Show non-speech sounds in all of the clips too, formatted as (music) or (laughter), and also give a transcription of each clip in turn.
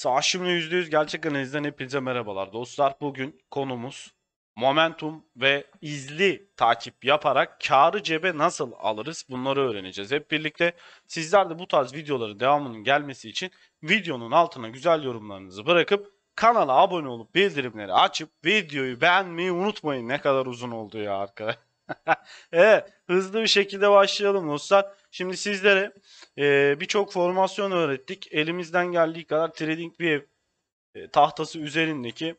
Savaşımla %100 gerçek analizden hepinize merhabalar dostlar. Bugün konumuz momentum ve izli takip yaparak karı cebe nasıl alırız bunları öğreneceğiz. Hep birlikte sizler de bu tarz videoların devamının gelmesi için videonun altına güzel yorumlarınızı bırakıp kanala abone olup bildirimleri açıp videoyu beğenmeyi unutmayın. Ne kadar uzun oldu ya arkadaşlar. (laughs) evet, hızlı bir şekilde başlayalım dostlar. Şimdi sizlere e, birçok formasyon öğrettik. Elimizden geldiği kadar trading bir e, tahtası üzerindeki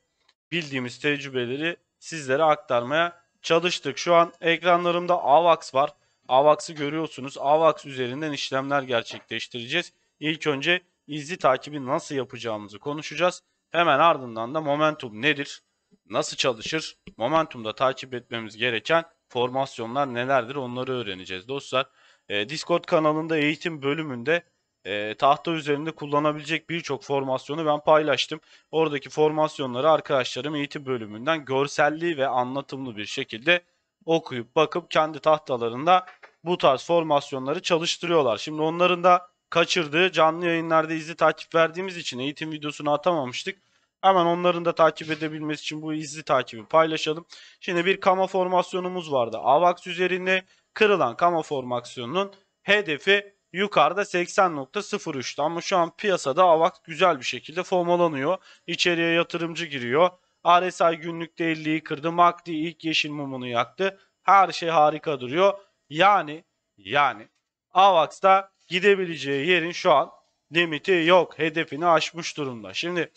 bildiğimiz tecrübeleri sizlere aktarmaya çalıştık. Şu an ekranlarımda AVAX var. AVAX'ı görüyorsunuz. AVAX üzerinden işlemler gerçekleştireceğiz. İlk önce izli takibi nasıl yapacağımızı konuşacağız. Hemen ardından da momentum nedir? Nasıl çalışır? Momentumda takip etmemiz gereken formasyonlar nelerdir onları öğreneceğiz dostlar. E, Discord kanalında eğitim bölümünde e, tahta üzerinde kullanabilecek birçok formasyonu ben paylaştım. Oradaki formasyonları arkadaşlarım eğitim bölümünden görselli ve anlatımlı bir şekilde okuyup bakıp kendi tahtalarında bu tarz formasyonları çalıştırıyorlar. Şimdi onların da kaçırdığı canlı yayınlarda izi takip verdiğimiz için eğitim videosunu atamamıştık. Hemen onların da takip edebilmesi için bu izli takibi paylaşalım. Şimdi bir kama formasyonumuz vardı. AVAX üzerinde kırılan kama formasyonunun hedefi yukarıda 80.03'tü ama şu an piyasada AVAX güzel bir şekilde formalanıyor. İçeriye yatırımcı giriyor. RSI günlükte 50'yi kırdı. MACD ilk yeşil mumunu yaktı. Her şey harika duruyor. Yani yani AVAX'da gidebileceği yerin şu an limiti yok. Hedefini aşmış durumda. Şimdi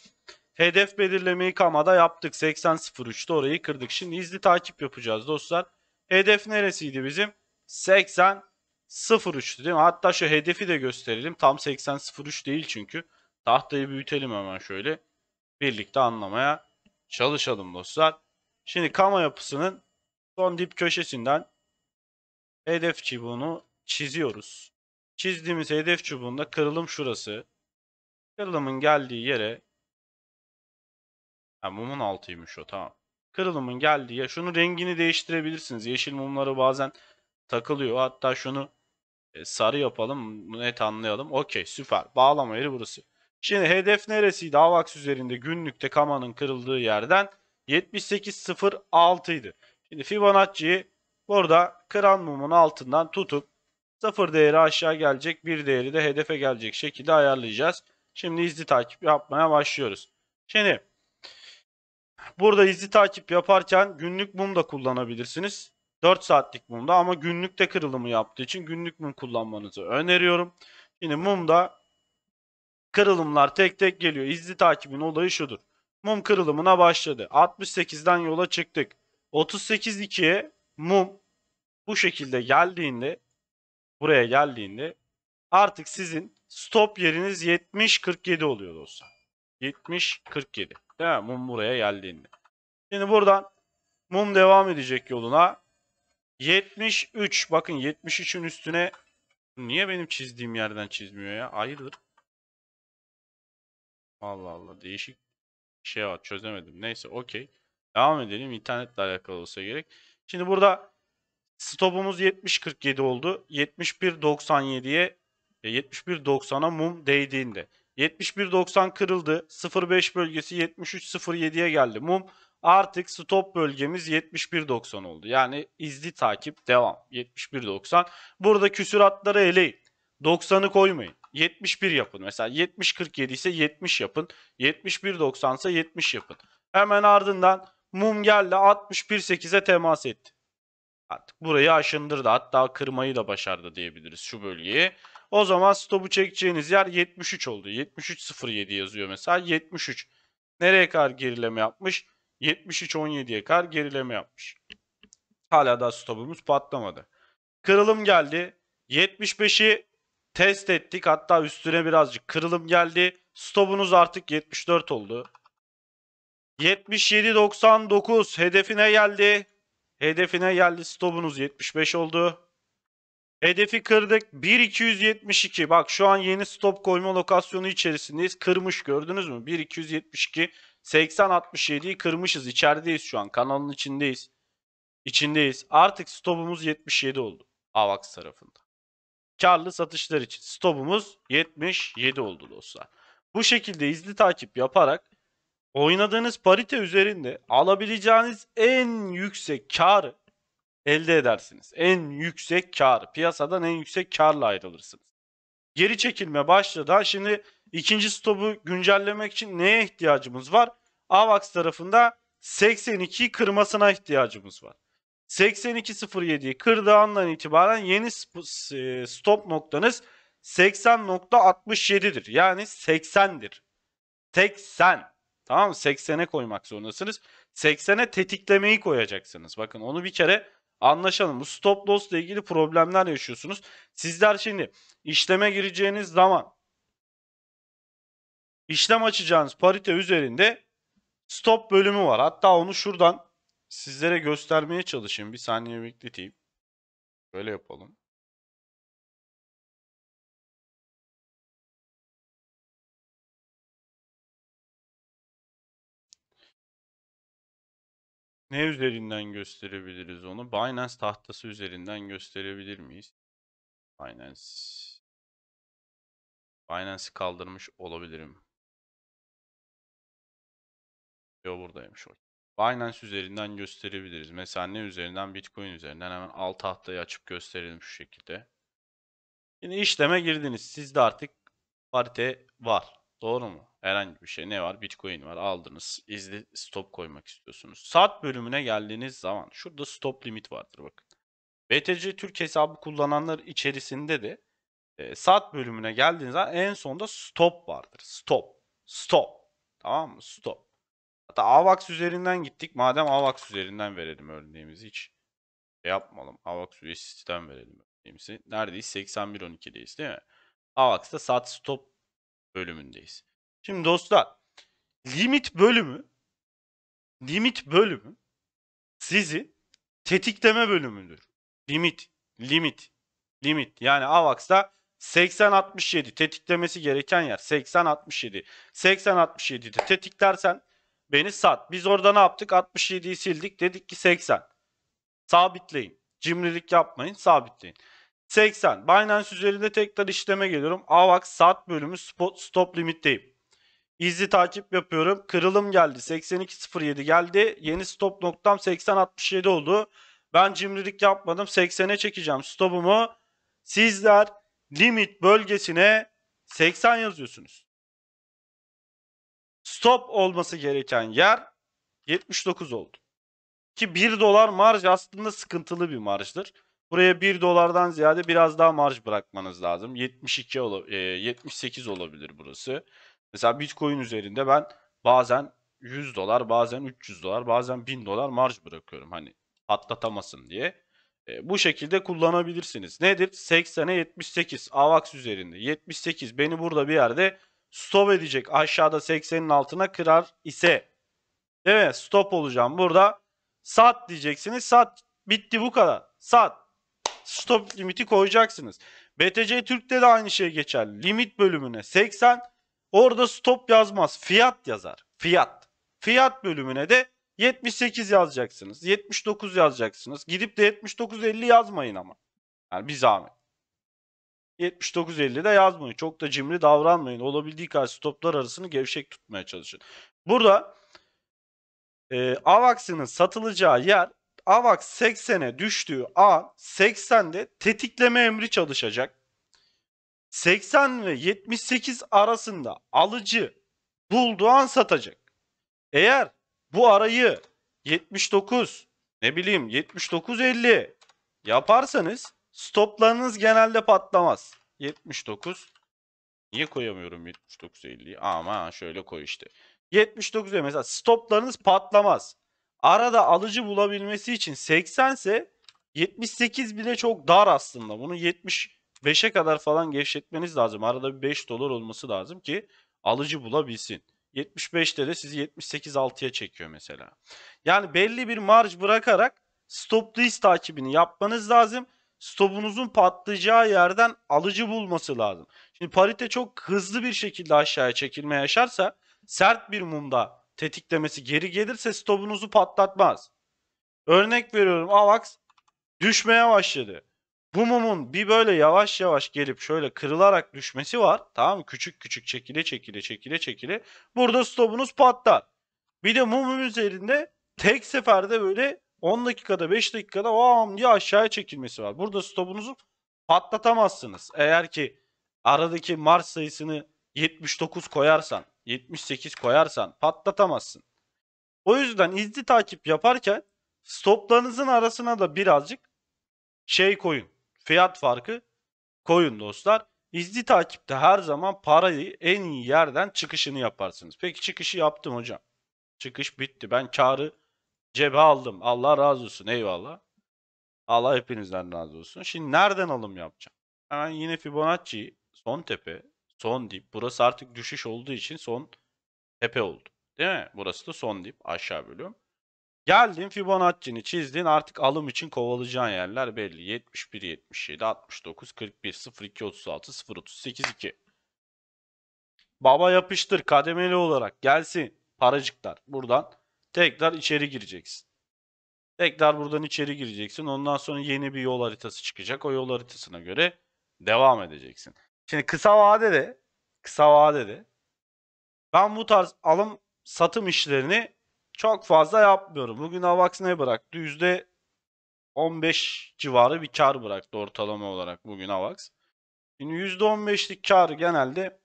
Hedef belirlemeyi Kama'da yaptık. 80.03'te orayı kırdık. Şimdi izli takip yapacağız dostlar. Hedef neresiydi bizim? 80.03'tü değil mi? Hatta şu hedefi de gösterelim. Tam 80.03 değil çünkü. Tahtayı büyütelim hemen şöyle. Birlikte anlamaya çalışalım dostlar. Şimdi kama yapısının son dip köşesinden hedef çubuğunu çiziyoruz. Çizdiğimiz hedef çubuğunda kırılım şurası. Kırılımın geldiği yere Ha mumun altıymış o tamam. Kırılımın geldi ya şunu rengini değiştirebilirsiniz. Yeşil mumları bazen takılıyor. Hatta şunu e, sarı yapalım. Net anlayalım. Okey süper. Bağlama yeri burası. Şimdi hedef neresiydi? Avax üzerinde günlükte kamanın kırıldığı yerden 78.06 idi. Şimdi Fibonacci'yi burada kıran mumun altından tutup 0 değeri aşağı gelecek 1 değeri de hedefe gelecek şekilde ayarlayacağız. Şimdi izli takip yapmaya başlıyoruz. Şimdi Burada izi takip yaparken günlük mum da kullanabilirsiniz. 4 saatlik mumda ama günlükte kırılımı yaptığı için günlük mum kullanmanızı öneriyorum. Yine mumda kırılımlar tek tek geliyor. İzli takibin olayı şudur. Mum kırılımına başladı. 68'den yola çıktık. 38.2'ye mum bu şekilde geldiğinde buraya geldiğinde artık sizin stop yeriniz 70 oluyor dostlar. 70 Değil mi? Mum buraya geldiğinde. Şimdi buradan mum devam edecek yoluna. 73. Bakın 73'ün üstüne niye benim çizdiğim yerden çizmiyor ya? Hayırdır? Allah Allah değişik şey var çözemedim. Neyse okey. Devam edelim. İnternetle alakalı olsa gerek. Şimdi burada stopumuz 70.47 oldu. 71 71 90'a mum değdiğinde. 71.90 kırıldı. 05 bölgesi 73.07'ye geldi. Mum artık stop bölgemiz 71.90 oldu. Yani izli takip devam. 71.90. Burada küsuratları eleyin. 90'ı koymayın. 71 yapın. Mesela 70.47 ise 70 yapın. 71.90 ise 70 yapın. Hemen ardından mum geldi 61.8'e temas etti. Artık burayı aşındırdı. Hatta kırmayı da başardı diyebiliriz şu bölgeyi. O zaman stopu çekeceğiniz yer 73 oldu. 73.07 yazıyor mesela. 73. Nereye kadar gerileme yapmış? 73.17'ye kadar gerileme yapmış. Hala da stopumuz patlamadı. Kırılım geldi. 75'i test ettik. Hatta üstüne birazcık kırılım geldi. Stopunuz artık 74 oldu. 77.99 hedefine geldi. Hedefine geldi stopunuz 75 oldu. Hedefi kırdık. 1272. Bak şu an yeni stop koyma lokasyonu içerisindeyiz. Kırmış gördünüz mü? 1272. 80-67'yi kırmışız. İçerideyiz şu an. Kanalın içindeyiz. İçindeyiz. Artık stopumuz 77 oldu. AVAX tarafında. Karlı satışlar için stopumuz 77 oldu dostlar. Bu şekilde izli takip yaparak oynadığınız parite üzerinde alabileceğiniz en yüksek karı elde edersiniz. En yüksek kar, piyasadan en yüksek karla ayrılırsınız. Geri çekilme başladı. şimdi ikinci stopu güncellemek için neye ihtiyacımız var? AVAX tarafında 82 kırmasına ihtiyacımız var. 82.07'yi kırdığı andan itibaren yeni e, stop noktanız 80.67'dir. Yani 80'dir. 80. Tamam mı? 80'e koymak zorundasınız. 80'e tetiklemeyi koyacaksınız. Bakın onu bir kere Anlaşalım. Bu stop loss ile ilgili problemler yaşıyorsunuz. Sizler şimdi işleme gireceğiniz zaman işlem açacağınız parite üzerinde stop bölümü var. Hatta onu şuradan sizlere göstermeye çalışayım. Bir saniye bekleteyim. Böyle yapalım. Ne üzerinden gösterebiliriz onu? Binance tahtası üzerinden gösterebilir miyiz? Binance. Binance'i kaldırmış olabilirim. Yo buradaymış o. Binance üzerinden gösterebiliriz. Mesela ne üzerinden? Bitcoin üzerinden. Hemen alt tahtayı açıp gösterelim şu şekilde. Yine işleme girdiniz. Sizde artık parite var. Doğru mu? Herhangi bir şey. Ne var? Bitcoin var. Aldınız. İzli stop koymak istiyorsunuz. Saat bölümüne geldiğiniz zaman şurada stop limit vardır bakın. BTC Türk hesabı kullananlar içerisinde de e, saat bölümüne geldiğiniz zaman en sonda stop vardır. Stop. Stop. Tamam mı? Stop. Hatta AVAX üzerinden gittik. Madem AVAX üzerinden verelim örneğimizi hiç şey yapmalım. AVAX üyesi sistem verelim örneğimizi. Neredeyiz? 81.12'deyiz değil mi? AVAX'ta saat stop bölümündeyiz. Şimdi dostlar limit bölümü limit bölümü sizi tetikleme bölümüdür. Limit, limit, limit. Yani AVAX'da 80-67 tetiklemesi gereken yer 80-67. 80-67'de tetiklersen beni sat. Biz orada ne yaptık? 67'yi sildik. Dedik ki 80. Sabitleyin. Cimrilik yapmayın. Sabitleyin. 80. Binance üzerinde tekrar işleme geliyorum. AVAX saat bölümü spot stop limitteyim. İzli takip yapıyorum. Kırılım geldi. 82.07 geldi. Yeni stop noktam 80.67 oldu. Ben cimrilik yapmadım. 80'e çekeceğim stopumu. Sizler limit bölgesine 80 yazıyorsunuz. Stop olması gereken yer 79 oldu. Ki 1 dolar marj aslında sıkıntılı bir marjdır. Buraya 1 dolardan ziyade biraz daha marj bırakmanız lazım. 72 ola, e, 78 olabilir burası. Mesela Bitcoin üzerinde ben bazen 100 dolar, bazen 300 dolar, bazen 1000 dolar marj bırakıyorum. Hani atlatamasın diye. E, bu şekilde kullanabilirsiniz. Nedir? 80'e 78 AVAX üzerinde. 78 beni burada bir yerde stop edecek. Aşağıda 80'in altına kırar ise. Değil mi? Stop olacağım. Burada sat diyeceksiniz. Sat. Bitti bu kadar. Sat stop limiti koyacaksınız. BTC Türk'te de aynı şey geçer. Limit bölümüne 80 orada stop yazmaz. Fiyat yazar. Fiyat. Fiyat bölümüne de 78 yazacaksınız. 79 yazacaksınız. Gidip de 79.50 yazmayın ama. Yani bir zahmet. 79.50 de yazmayın. Çok da cimri davranmayın. Olabildiği kadar stoplar arasını gevşek tutmaya çalışın. Burada e, AVAX'ının satılacağı yer AVAX 80'e düştüğü an 80'de tetikleme emri çalışacak. 80 ve 78 arasında alıcı bulduğu an satacak. Eğer bu arayı 79 ne bileyim 79.50 yaparsanız stoplarınız genelde patlamaz. 79 niye koyamıyorum 79.50'yi ama şöyle koy işte. 79 mesela stoplarınız patlamaz arada alıcı bulabilmesi için 80 ise 78 bile çok dar aslında. Bunu 75'e kadar falan gevşetmeniz lazım. Arada bir 5 dolar olması lazım ki alıcı bulabilsin. 75'te de sizi 78 78.6'ya çekiyor mesela. Yani belli bir marj bırakarak stop list takibini yapmanız lazım. Stopunuzun patlayacağı yerden alıcı bulması lazım. Şimdi parite çok hızlı bir şekilde aşağıya çekilme yaşarsa sert bir mumda tetiklemesi geri gelirse stopunuzu patlatmaz. Örnek veriyorum AVAX düşmeye başladı. Bu mumun bir böyle yavaş yavaş gelip şöyle kırılarak düşmesi var. Tamam mı? Küçük küçük çekile çekile çekile çekile. Burada stopunuz patlar. Bir de mumun üzerinde tek seferde böyle 10 dakikada 5 dakikada vam diye aşağıya çekilmesi var. Burada stopunuzu patlatamazsınız. Eğer ki aradaki marş sayısını 79 koyarsan 78 koyarsan patlatamazsın. O yüzden izli takip yaparken stoplarınızın arasına da birazcık şey koyun. Fiyat farkı koyun dostlar. İzli takipte her zaman parayı en iyi yerden çıkışını yaparsınız. Peki çıkışı yaptım hocam. Çıkış bitti. Ben karı cebe aldım. Allah razı olsun. Eyvallah. Allah hepinizden razı olsun. Şimdi nereden alım yapacağım? Hemen yine Fibonacci, son tepe, son dip. Burası artık düşüş olduğu için son tepe oldu. Değil mi? Burası da son dip aşağı bölüm. Geldin Fibonacci'ni çizdin artık alım için kovalayacağın yerler belli. 71, 77, 69, 41, 02, 36, 0, 38, 2. Baba yapıştır kademeli olarak gelsin paracıklar buradan tekrar içeri gireceksin. Tekrar buradan içeri gireceksin. Ondan sonra yeni bir yol haritası çıkacak. O yol haritasına göre devam edeceksin. Şimdi kısa vadede kısa vadede ben bu tarz alım satım işlerini çok fazla yapmıyorum. Bugün Avax ne bıraktı? Yüzde 15 civarı bir kar bıraktı ortalama olarak bugün Avax. Şimdi %15'lik kar genelde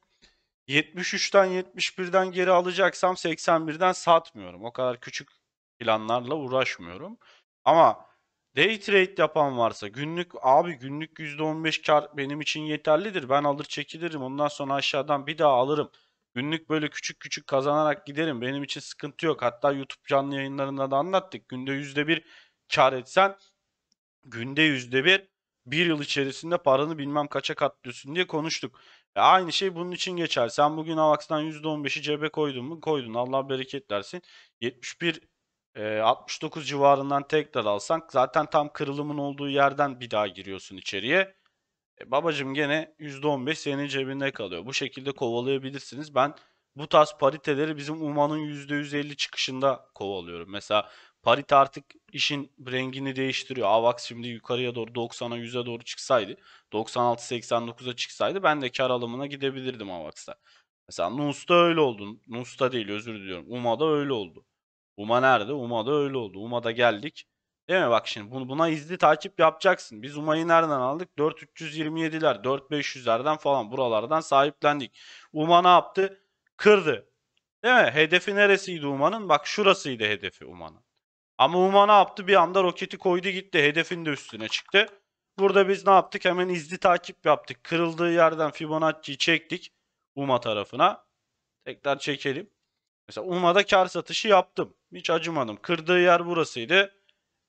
73'ten 71'den geri alacaksam 81'den satmıyorum. O kadar küçük planlarla uğraşmıyorum. Ama Day trade yapan varsa günlük abi günlük %15 kar benim için yeterlidir. Ben alır çekilirim. Ondan sonra aşağıdan bir daha alırım. Günlük böyle küçük küçük kazanarak giderim. Benim için sıkıntı yok. Hatta YouTube canlı yayınlarında da anlattık. Günde %1 kar etsen günde %1 bir yıl içerisinde paranı bilmem kaça katlıyorsun diye konuştuk. E aynı şey bunun için geçer. Sen bugün Avax'tan %15'i cebe koydun mu? Koydun. Allah bereket versin. 71 ee, 69 civarından tekrar alsan zaten tam kırılımın olduğu yerden bir daha giriyorsun içeriye. E, babacım gene %15 senin cebinde kalıyor. Bu şekilde kovalayabilirsiniz. Ben bu tarz pariteleri bizim UMA'nın %150 çıkışında kovalıyorum. Mesela parite artık işin rengini değiştiriyor. AVAX şimdi yukarıya doğru 90'a 100'e doğru çıksaydı 96-89'a çıksaydı ben de kar alımına gidebilirdim AVAX'ta. Mesela NUS'ta öyle oldu. NUS'ta değil özür diliyorum. UMA'da öyle oldu. Uma nerede? Uma'da öyle oldu. Uma'da geldik. Değil mi? Bak şimdi bunu, buna izli takip yapacaksın. Biz Uma'yı nereden aldık? 4327'ler, 4500'lerden falan buralardan sahiplendik. Uma ne yaptı? Kırdı. Değil mi? Hedefi neresiydi Uma'nın? Bak şurasıydı hedefi Uma'nın. Ama Uma ne yaptı? Bir anda roketi koydu gitti. Hedefin de üstüne çıktı. Burada biz ne yaptık? Hemen izli takip yaptık. Kırıldığı yerden Fibonacci'yi çektik. Uma tarafına. Tekrar çekelim. Mesela UMA'da kar satışı yaptım. Hiç acımadım. Kırdığı yer burasıydı.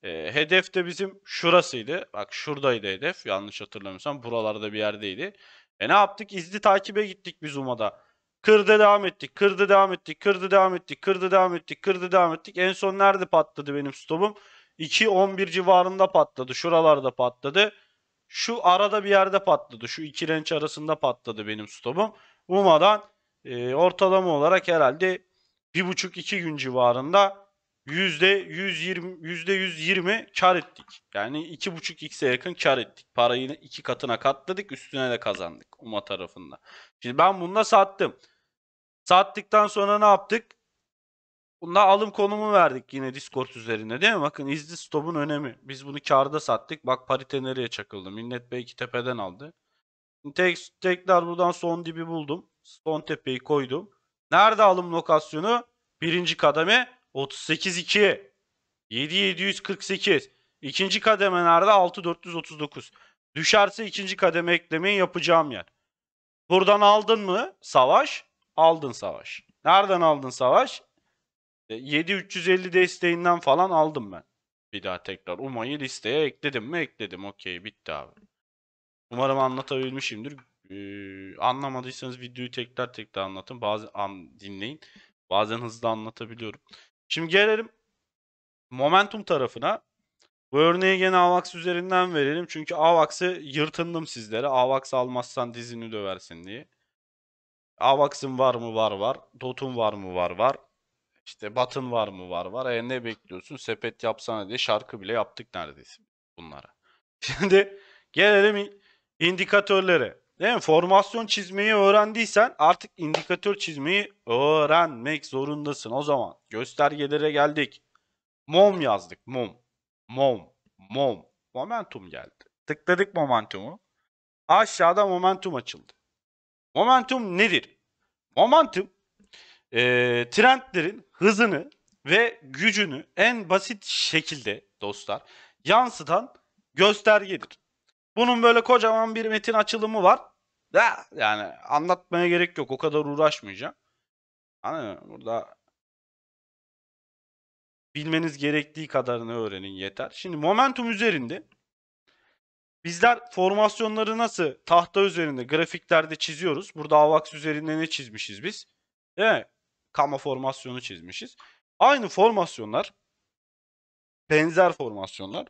E, hedef de bizim şurasıydı. Bak şuradaydı hedef. Yanlış hatırlamıyorsam buralarda bir yerdeydi. E ne yaptık? İzli takibe gittik biz UMA'da. Kırdı devam ettik, kırdı devam ettik, kırdı devam ettik, kırdı devam ettik, kırdı devam ettik. En son nerede patladı benim stopum? 2-11 civarında patladı. Şuralarda patladı. Şu arada bir yerde patladı. Şu iki renç arasında patladı benim stopum. Uma'dan e, ortalama olarak herhalde bir buçuk iki gün civarında yüzde 120 yüzde 120 kar ettik. Yani iki buçuk x'e yakın kar ettik. Parayı iki katına katladık, üstüne de kazandık UMA tarafında. Şimdi ben bununla sattım. Sattıktan sonra ne yaptık? Bunda alım konumu verdik yine Discord üzerinde değil mi? Bakın izli stop'un önemi. Biz bunu karda sattık. Bak parite nereye çakıldı? Millet belki tepeden aldı. Tek, tekrar buradan son dibi buldum. Son tepeyi koydum. Nerede alım lokasyonu? Birinci kademe 38.2. 7.748. İkinci kademe nerede? 6.439. Düşerse ikinci kademe eklemeyi yapacağım yer. Buradan aldın mı? Savaş. Aldın savaş. Nereden aldın savaş? 7350 e, desteğinden falan aldım ben. Bir daha tekrar Umay'ı listeye ekledim mi? Ekledim. Okey bitti abi. Umarım anlatabilmişimdir anlamadıysanız videoyu tekrar tekrar anlatın. Bazen an, dinleyin. Bazen hızlı anlatabiliyorum. Şimdi gelelim momentum tarafına. Bu örneği gene AVAX üzerinden verelim. Çünkü AVAX'ı yırtındım sizlere. AVAX almazsan dizini döversin diye. AVAX'ın var mı var var. DOT'un var mı var var. İşte Batın var mı var var. E ne bekliyorsun? Sepet yapsana diye şarkı bile yaptık neredeyse bunlara. (laughs) Şimdi gelelim indikatörlere. Değil mi? Formasyon çizmeyi öğrendiysen artık indikatör çizmeyi öğrenmek zorundasın. O zaman göstergelere geldik. Mom yazdık. Mom. Mom. Mom. Momentum geldi. Tıkladık momentumu. Aşağıda momentum açıldı. Momentum nedir? Momentum e, trendlerin hızını ve gücünü en basit şekilde dostlar yansıtan göstergedir. Bunun böyle kocaman bir metin açılımı var. Da yani anlatmaya gerek yok. O kadar uğraşmayacağım. Hani burada bilmeniz gerektiği kadarını öğrenin yeter. Şimdi momentum üzerinde bizler formasyonları nasıl tahta üzerinde grafiklerde çiziyoruz. Burada AVAX üzerinde ne çizmişiz biz? Değil mi? Kama formasyonu çizmişiz. Aynı formasyonlar benzer formasyonlar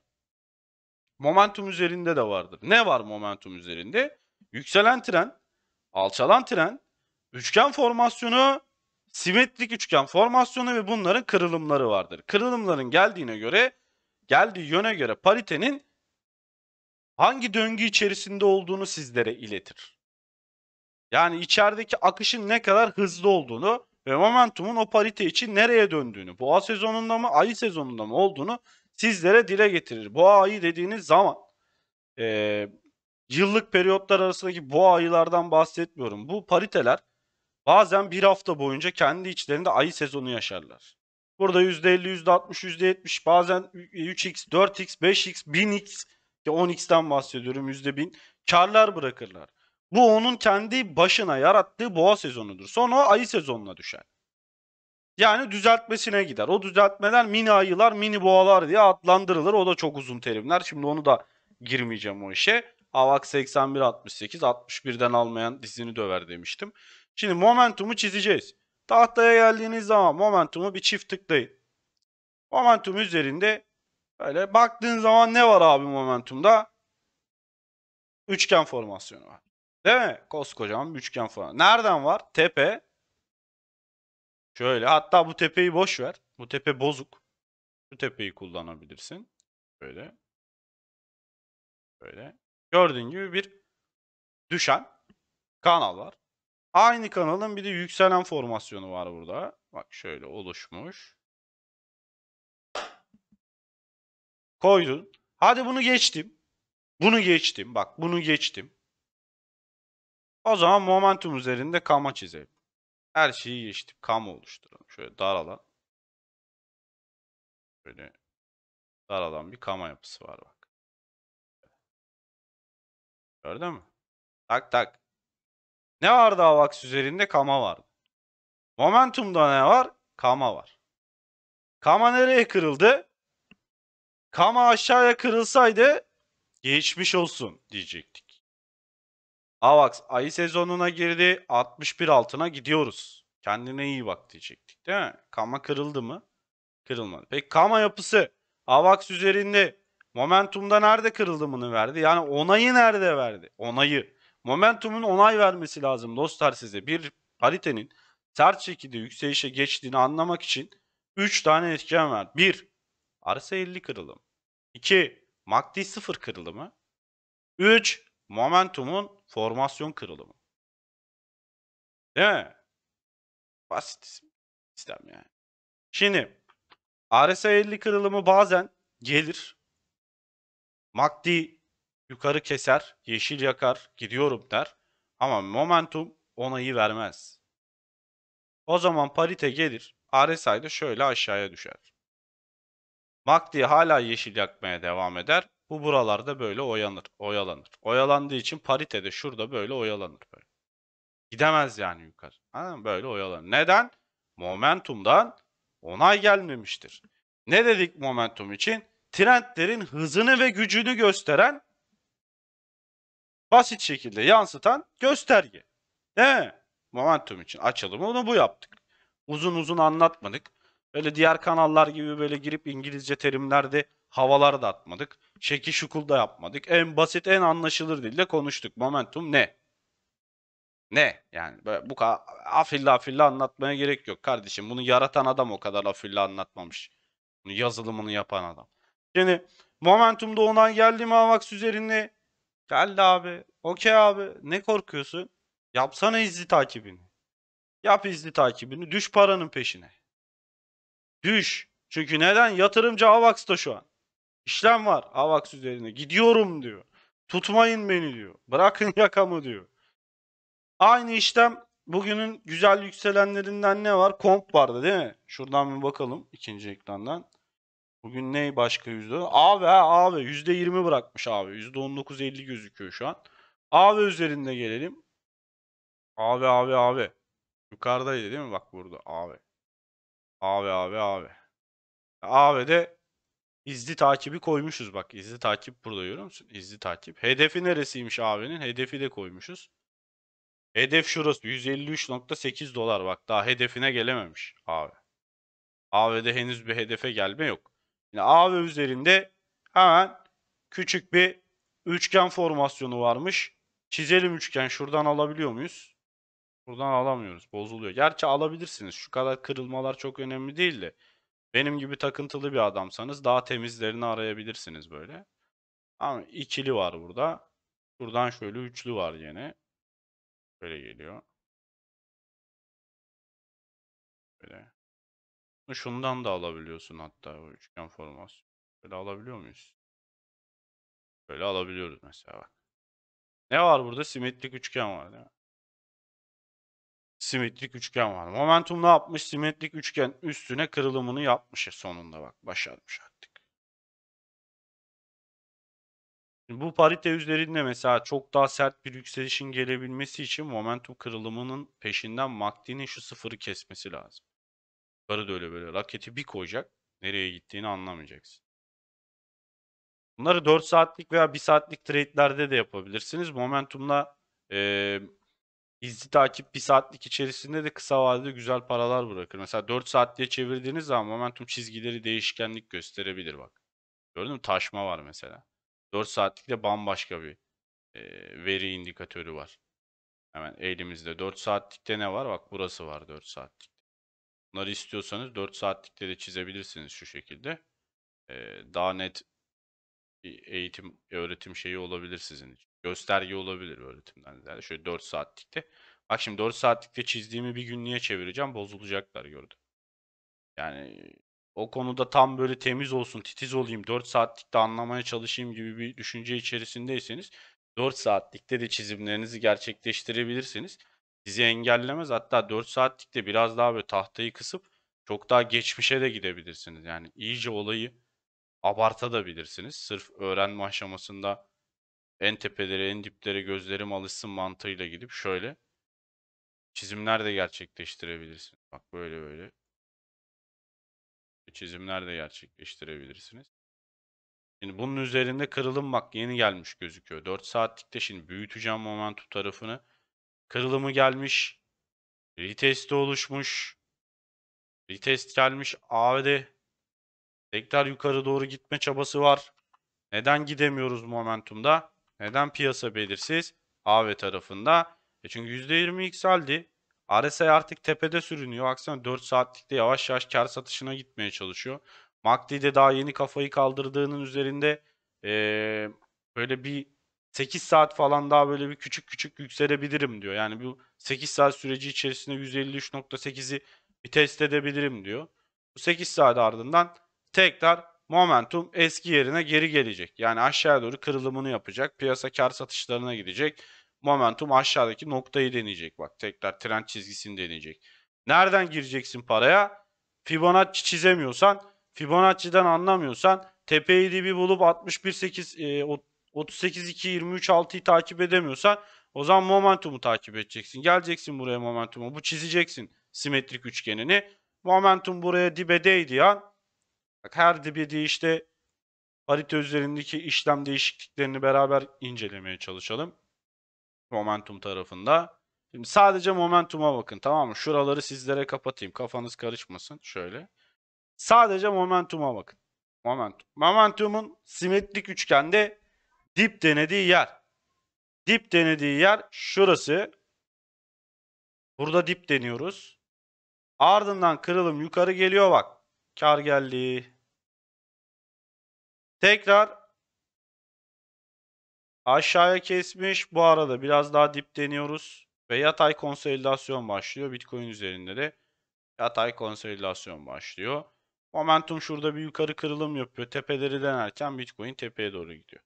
momentum üzerinde de vardır. Ne var momentum üzerinde? yükselen tren, alçalan tren, üçgen formasyonu, simetrik üçgen formasyonu ve bunların kırılımları vardır. Kırılımların geldiğine göre, geldiği yöne göre paritenin hangi döngü içerisinde olduğunu sizlere iletir. Yani içerideki akışın ne kadar hızlı olduğunu ve momentumun o parite için nereye döndüğünü, boğa sezonunda mı, ayı sezonunda mı olduğunu sizlere dile getirir. Boğa ayı dediğiniz zaman e, yıllık periyotlar arasındaki bu ayılardan bahsetmiyorum. Bu pariteler bazen bir hafta boyunca kendi içlerinde ayı sezonu yaşarlar. Burada %50, %60, %70 bazen 3x, 4x, 5x, 1000x 10x'ten bahsediyorum %1000 karlar bırakırlar. Bu onun kendi başına yarattığı boğa sezonudur. Sonra o ayı sezonuna düşer. Yani düzeltmesine gider. O düzeltmeler mini ayılar, mini boğalar diye adlandırılır. O da çok uzun terimler. Şimdi onu da girmeyeceğim o işe. Avak 81 68 61'den almayan dizini döver demiştim. Şimdi momentumu çizeceğiz. Tahtaya geldiğiniz zaman momentumu bir çift tıklayın. Momentum üzerinde böyle baktığın zaman ne var abi momentumda? Üçgen formasyonu var. Değil mi? Koskocaman bir üçgen formasyonu. Nereden var? Tepe. Şöyle hatta bu tepeyi boş ver. Bu tepe bozuk. Bu tepeyi kullanabilirsin. Böyle. Böyle. Gördüğün gibi bir düşen kanal var. Aynı kanalın bir de yükselen formasyonu var burada. Bak şöyle oluşmuş. Koydun. Hadi bunu geçtim. Bunu geçtim. Bak bunu geçtim. O zaman momentum üzerinde kama çizelim. Her şeyi geçtim. Kama oluşturalım. Şöyle daralan. Böyle daralan bir kama yapısı var bak. Gördün mü? Tak tak. Ne vardı AVAX üzerinde? Kama vardı. Momentum'da ne var? Kama var. Kama nereye kırıldı? Kama aşağıya kırılsaydı geçmiş olsun diyecektik. AVAX ayı sezonuna girdi. 61 altına gidiyoruz. Kendine iyi bak diyecektik değil mi? Kama kırıldı mı? Kırılmadı. Peki kama yapısı AVAX üzerinde Momentum'da nerede kırılımını verdi? Yani onayı nerede verdi? Onayı. Momentum'un onay vermesi lazım dostlar size. Bir paritenin sert şekilde yükselişe geçtiğini anlamak için 3 tane etken var. 1. Arsa 50 kırılım. 2. MACD 0 kırılımı. 3. Momentum'un formasyon kırılımı. Değil mi? Basit sistem yani. Şimdi RSI 50 kırılımı bazen gelir Makdi yukarı keser, yeşil yakar, gidiyorum der. Ama momentum onayı vermez. O zaman parite gelir, RSI de şöyle aşağıya düşer. MACD hala yeşil yakmaya devam eder. Bu buralarda böyle oyanır, oyalanır. Oyalandığı için parite de şurada böyle oyalanır. Böyle. Gidemez yani yukarı. Anladın mı? Böyle oyalanır. Neden? Momentumdan onay gelmemiştir. Ne dedik momentum için? trendlerin hızını ve gücünü gösteren basit şekilde yansıtan gösterge. Değil mi? Momentum için açalım onu bu yaptık. Uzun uzun anlatmadık. Böyle diğer kanallar gibi böyle girip İngilizce terimlerde havalar da atmadık. Şeki şukul da yapmadık. En basit en anlaşılır dille konuştuk. Momentum ne? Ne? Yani böyle bu kadar afilli afilli anlatmaya gerek yok kardeşim. Bunu yaratan adam o kadar afilli anlatmamış. Bunu yazılımını yapan adam. Yani momentumda ondan geldi mi Avax üzerinde geldi abi. Okey abi ne korkuyorsun? Yapsana izli takibini. Yap izli takibini. Düş paranın peşine. Düş. Çünkü neden? Yatırımcı Avax'ta şu an. İşlem var Avax üzerine. Gidiyorum diyor. Tutmayın beni diyor. Bırakın (laughs) yakamı diyor. Aynı işlem bugünün güzel yükselenlerinden ne var? Komp vardı değil mi? Şuradan bir bakalım ikinci ekrandan. Bugün ne başka yüzde? A ve A ve yüzde 20 bırakmış abi. Yüzde 19.50 gözüküyor şu an. A ve üzerinde gelelim. A ve A ve A ve. Yukarıdaydı değil mi? Bak burada A ve. A ve A ve A ve. de izli takibi koymuşuz. Bak izli takip burada görüyor musun? İzli takip. Hedefi neresiymiş AV'nin? Hedefi de koymuşuz. Hedef şurası. 153.8 dolar bak. Daha hedefine gelememiş AV. AV'de henüz bir hedefe gelme yok. Yine A ve üzerinde hemen küçük bir üçgen formasyonu varmış. Çizelim üçgen. Şuradan alabiliyor muyuz? Buradan alamıyoruz. Bozuluyor. Gerçi alabilirsiniz. Şu kadar kırılmalar çok önemli değil de. Benim gibi takıntılı bir adamsanız daha temizlerini arayabilirsiniz böyle. Ama ikili var burada. Buradan şöyle üçlü var yine. Böyle geliyor. Böyle. Şundan da alabiliyorsun hatta o üçgen formasyon. Böyle alabiliyor muyuz? Böyle alabiliyoruz mesela bak. Ne var burada? Simetrik üçgen var. Değil mi? Simetrik üçgen var. Momentum ne yapmış? Simetrik üçgen üstüne kırılımını yapmış sonunda bak. Başarmış artık. Şimdi bu parite üzerinde mesela çok daha sert bir yükselişin gelebilmesi için momentum kırılımının peşinden MACD'nin şu sıfırı kesmesi lazım. Yukarı da öyle böyle. Raketi bir koyacak. Nereye gittiğini anlamayacaksın. Bunları 4 saatlik veya 1 saatlik trade'lerde de yapabilirsiniz. Momentum'la e, izli takip 1 saatlik içerisinde de kısa vadede güzel paralar bırakır. Mesela 4 saatliğe çevirdiğiniz zaman momentum çizgileri değişkenlik gösterebilir bak. Gördün mü? Taşma var mesela. 4 de bambaşka bir e, veri indikatörü var. Hemen elimizde 4 saatlikte ne var? Bak burası var 4 saatlik. Bunları istiyorsanız 4 saatlikte de çizebilirsiniz şu şekilde. Ee, daha net bir eğitim, öğretim şeyi olabilir sizin için. Gösterge olabilir öğretimden ziyade. Şöyle 4 saatlikte. Bak şimdi 4 saatlikte çizdiğimi bir günlüğe çevireceğim. Bozulacaklar gördüm. Yani o konuda tam böyle temiz olsun, titiz olayım, 4 saatlikte anlamaya çalışayım gibi bir düşünce içerisindeyseniz 4 saatlikte de çizimlerinizi gerçekleştirebilirsiniz sizi engellemez. Hatta 4 saatlikte biraz daha böyle tahtayı kısıp çok daha geçmişe de gidebilirsiniz. Yani iyice olayı abartabilirsiniz. Sırf öğrenme aşamasında en tepelere, en diplere gözlerim alışsın mantığıyla gidip şöyle çizimler de gerçekleştirebilirsiniz. Bak böyle böyle çizimler de gerçekleştirebilirsiniz. Şimdi bunun üzerinde kırılım bak yeni gelmiş gözüküyor. 4 saatlikte şimdi büyüteceğim momentum tarafını kırılımı gelmiş. retest oluşmuş. Retest gelmiş AVD. Tekrar yukarı doğru gitme çabası var. Neden gidemiyoruz momentumda? Neden piyasa belirsiz? AV tarafında. E çünkü %20 yükseldi. RSI artık tepede sürünüyor. Aksine 4 saatlikte yavaş yavaş kar satışına gitmeye çalışıyor. MACD de daha yeni kafayı kaldırdığının üzerinde ee, böyle bir 8 saat falan daha böyle bir küçük küçük yükselebilirim diyor. Yani bu 8 saat süreci içerisinde 153.8'i bir test edebilirim diyor. Bu 8 saat ardından tekrar momentum eski yerine geri gelecek. Yani aşağıya doğru kırılımını yapacak. Piyasa kar satışlarına gidecek. Momentum aşağıdaki noktayı deneyecek. Bak tekrar trend çizgisini deneyecek. Nereden gireceksin paraya? Fibonacci çizemiyorsan, Fibonacci'den anlamıyorsan tepeyi dibi bulup 61.8 e, 38-2-23-6'yı takip edemiyorsan o zaman momentumu takip edeceksin. Geleceksin buraya momentumu. Bu çizeceksin simetrik üçgenini. Momentum buraya dibe değdi ya. Bak her dibe diye işte harita üzerindeki işlem değişikliklerini beraber incelemeye çalışalım. Momentum tarafında. Şimdi sadece momentuma bakın tamam mı? Şuraları sizlere kapatayım. Kafanız karışmasın. Şöyle. Sadece momentuma bakın. Momentum. Momentumun simetrik üçgende dip denediği yer. Dip denediği yer şurası. Burada dip deniyoruz. Ardından kırılım yukarı geliyor bak. Kar geldi. Tekrar aşağıya kesmiş. Bu arada biraz daha dip deniyoruz. Ve yatay konsolidasyon başlıyor. Bitcoin üzerinde de yatay konsolidasyon başlıyor. Momentum şurada bir yukarı kırılım yapıyor. Tepeleri denerken Bitcoin tepeye doğru gidiyor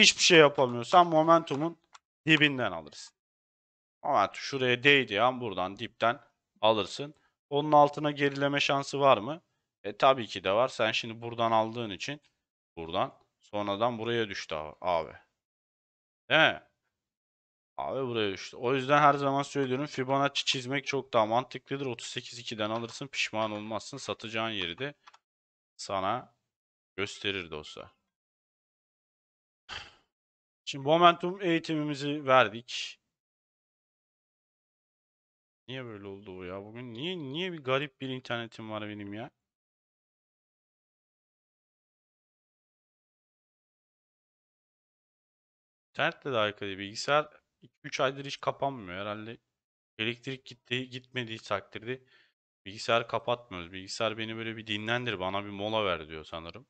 hiçbir şey yapamıyorsan momentumun dibinden alırsın. Momentum şuraya değdi an buradan dipten alırsın. Onun altına gerileme şansı var mı? E tabii ki de var. Sen şimdi buradan aldığın için buradan sonradan buraya düştü abi. Değil mi? Abi buraya düştü. O yüzden her zaman söylüyorum Fibonacci çizmek çok daha mantıklıdır. 38.2'den alırsın pişman olmazsın. Satacağın yeri de sana gösterir dostlar. Şimdi momentum eğitimimizi verdik. Niye böyle oldu bu ya? Bugün niye niye bir garip bir internetim var benim ya? İnternetle de alakalı bilgisayar 3 aydır hiç kapanmıyor herhalde. Elektrik gitti, gitmediği takdirde bilgisayar kapatmıyoruz. Bilgisayar beni böyle bir dinlendir, bana bir mola ver diyor sanırım.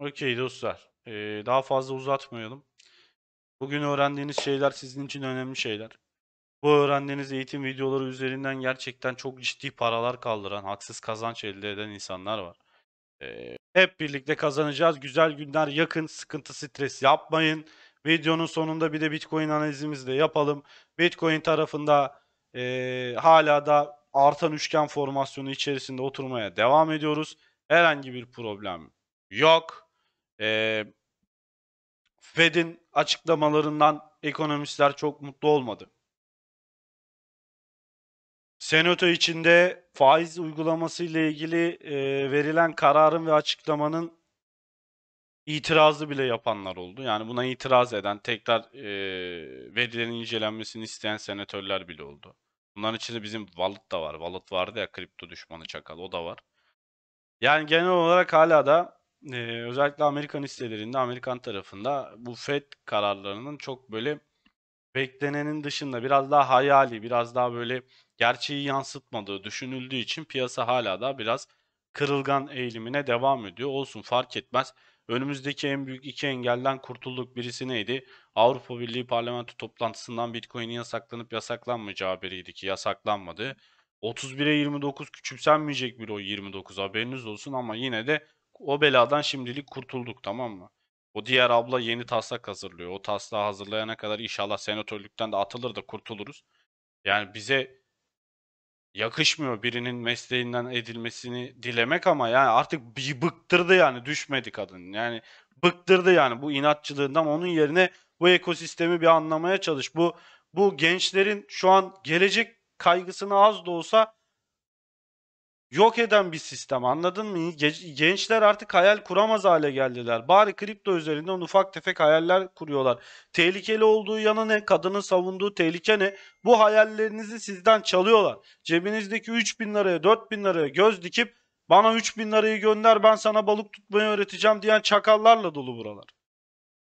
Okey dostlar. Ee, daha fazla uzatmayalım. Bugün öğrendiğiniz şeyler sizin için önemli şeyler. Bu öğrendiğiniz eğitim videoları üzerinden gerçekten çok ciddi paralar kaldıran, haksız kazanç elde eden insanlar var. Ee, hep birlikte kazanacağız. Güzel günler yakın. Sıkıntı, stres yapmayın. Videonun sonunda bir de Bitcoin analizimizi de yapalım. Bitcoin tarafında e, hala da artan üçgen formasyonu içerisinde oturmaya devam ediyoruz. Herhangi bir problem yok e, Fed'in açıklamalarından ekonomistler çok mutlu olmadı. Senato içinde faiz uygulaması ile ilgili e, verilen kararın ve açıklamanın itirazı bile yapanlar oldu. Yani buna itiraz eden, tekrar e, verilerin incelenmesini isteyen senatörler bile oldu. Bunların içinde bizim Valut da var. Valut vardı ya kripto düşmanı çakal o da var. Yani genel olarak hala da e, özellikle Amerikan hisselerinde Amerikan tarafında bu Fed kararlarının çok böyle beklenenin dışında biraz daha hayali, biraz daha böyle gerçeği yansıtmadığı düşünüldüğü için piyasa hala da biraz kırılgan eğilimine devam ediyor. Olsun fark etmez. Önümüzdeki en büyük iki engelden kurtulduk. Birisi neydi? Avrupa Birliği parlamento toplantısından Bitcoin'in yasaklanıp yasaklanmayacağı haberiydi ki yasaklanmadı. 31'e 29 küçümsenmeyecek bir o 29 haberiniz olsun ama yine de o beladan şimdilik kurtulduk tamam mı? O diğer abla yeni taslak hazırlıyor. O taslağı hazırlayana kadar inşallah senatörlükten de atılır da kurtuluruz. Yani bize yakışmıyor birinin mesleğinden edilmesini dilemek ama yani artık bir bıktırdı yani düşmedi kadın. Yani bıktırdı yani bu inatçılığından onun yerine bu ekosistemi bir anlamaya çalış. Bu bu gençlerin şu an gelecek kaygısını az da olsa yok eden bir sistem anladın mı? Gençler artık hayal kuramaz hale geldiler. Bari kripto üzerinden ufak tefek hayaller kuruyorlar. Tehlikeli olduğu yanı ne? Kadının savunduğu tehlike ne? Bu hayallerinizi sizden çalıyorlar. Cebinizdeki 3 3000 liraya bin liraya göz dikip bana 3 bin lirayı gönder ben sana balık tutmayı öğreteceğim diyen çakallarla dolu buralar.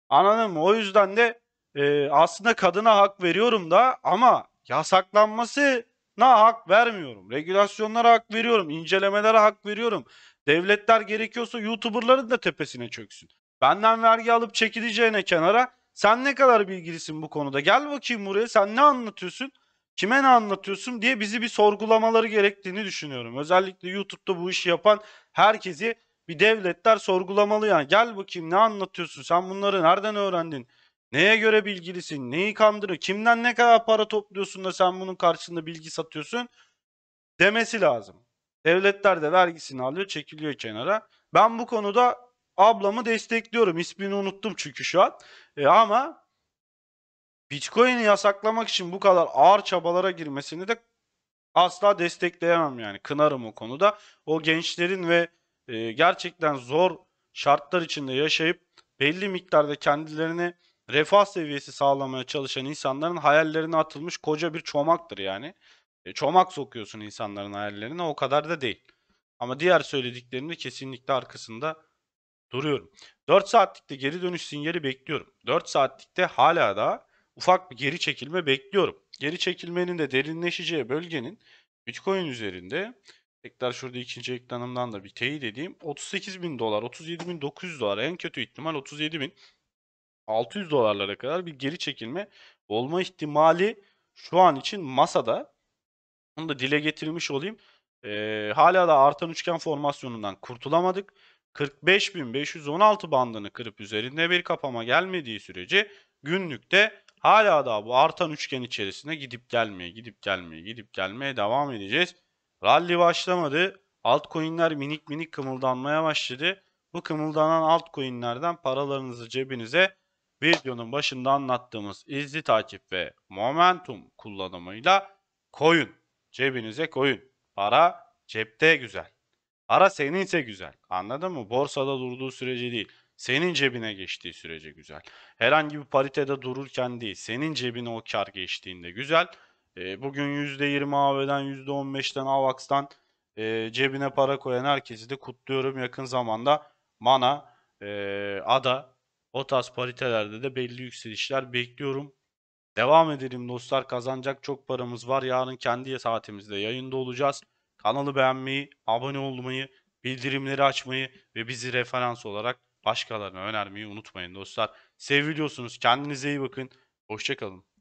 Anladın mı? O yüzden de e, aslında kadına hak veriyorum da ama yasaklanması na hak vermiyorum. Regülasyonlara hak veriyorum. incelemelere hak veriyorum. Devletler gerekiyorsa YouTuber'ların da tepesine çöksün. Benden vergi alıp çekileceğine kenara sen ne kadar bilgilisin bu konuda? Gel bakayım buraya sen ne anlatıyorsun? Kime ne anlatıyorsun diye bizi bir sorgulamaları gerektiğini düşünüyorum. Özellikle YouTube'da bu işi yapan herkesi bir devletler sorgulamalı yani. Gel bakayım ne anlatıyorsun? Sen bunları nereden öğrendin? Neye göre bilgilisin? Neyi kandırıyor? Kimden ne kadar para topluyorsun da sen bunun karşılığında bilgi satıyorsun? Demesi lazım. Devletler de vergisini alıyor, çekiliyor kenara. Ben bu konuda ablamı destekliyorum. İsmini unuttum çünkü şu an. E ama Bitcoin'i yasaklamak için bu kadar ağır çabalara girmesini de asla destekleyemem yani. Kınarım o konuda. O gençlerin ve e, gerçekten zor şartlar içinde yaşayıp belli miktarda kendilerini refah seviyesi sağlamaya çalışan insanların hayallerine atılmış koca bir çomaktır yani. E, çomak sokuyorsun insanların hayallerine o kadar da değil. Ama diğer söylediklerimde kesinlikle arkasında duruyorum. 4 saatlikte geri dönüş sinyali bekliyorum. 4 saatlikte hala da ufak bir geri çekilme bekliyorum. Geri çekilmenin de derinleşeceği bölgenin Bitcoin üzerinde tekrar şurada ikinci ekranımdan da bir teyit edeyim. 38 bin dolar, 37 bin 900 dolar en kötü ihtimal 37 bin. 600 dolarlara kadar bir geri çekilme olma ihtimali şu an için masada. Onu da dile getirmiş olayım. Ee, hala da artan üçgen formasyonundan kurtulamadık. 45.516 bandını kırıp üzerinde bir kapama gelmediği sürece günlükte hala da bu artan üçgen içerisinde gidip gelmeye, gidip gelmeye, gidip gelmeye devam edeceğiz. Rally başlamadı. Altcoin'ler minik minik kımıldanmaya başladı. Bu kımıldanan altcoin'lerden paralarınızı cebinize videonun başında anlattığımız izli takip ve momentum kullanımıyla koyun. Cebinize koyun. Para cepte güzel. Para seninse güzel. Anladın mı? Borsada durduğu sürece değil. Senin cebine geçtiği sürece güzel. Herhangi bir paritede dururken değil. Senin cebine o kar geçtiğinde güzel. E, bugün %20 AV'den, %15'ten, AVAX'tan e, cebine para koyan herkesi de kutluyorum. Yakın zamanda Mana, e, Ada o tarz paritelerde de belli yükselişler bekliyorum. Devam edelim dostlar kazanacak çok paramız var. Yarın kendi saatimizde yayında olacağız. Kanalı beğenmeyi, abone olmayı, bildirimleri açmayı ve bizi referans olarak başkalarına önermeyi unutmayın dostlar. Seviliyorsunuz. Kendinize iyi bakın. Hoşçakalın.